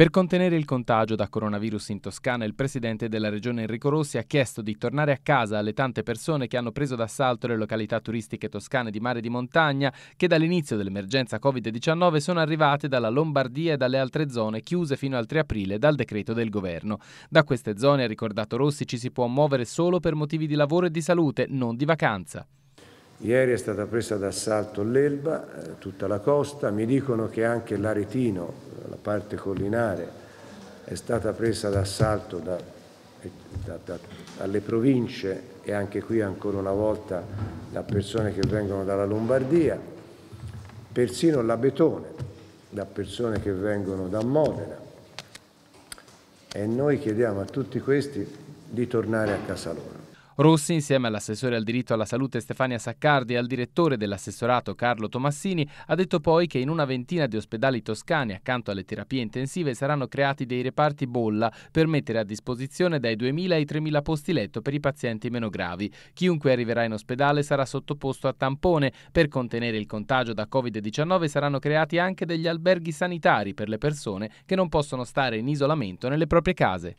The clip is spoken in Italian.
Per contenere il contagio da coronavirus in Toscana, il presidente della regione Enrico Rossi ha chiesto di tornare a casa alle tante persone che hanno preso d'assalto le località turistiche toscane di mare e di montagna, che dall'inizio dell'emergenza Covid-19 sono arrivate dalla Lombardia e dalle altre zone chiuse fino al 3 aprile dal decreto del governo. Da queste zone, ha ricordato Rossi, ci si può muovere solo per motivi di lavoro e di salute, non di vacanza. Ieri è stata presa d'assalto l'Elba, eh, tutta la costa, mi dicono che anche l'Aretino parte collinare è stata presa d'assalto da, da, da, dalle province e anche qui ancora una volta da persone che vengono dalla Lombardia, persino la Betone, da persone che vengono da Modena. E noi chiediamo a tutti questi di tornare a casa loro. Rossi, insieme all'assessore al diritto alla salute Stefania Saccardi e al direttore dell'assessorato Carlo Tomassini, ha detto poi che in una ventina di ospedali toscani, accanto alle terapie intensive, saranno creati dei reparti bolla per mettere a disposizione dai 2.000 ai 3.000 posti letto per i pazienti meno gravi. Chiunque arriverà in ospedale sarà sottoposto a tampone. Per contenere il contagio da Covid-19 saranno creati anche degli alberghi sanitari per le persone che non possono stare in isolamento nelle proprie case.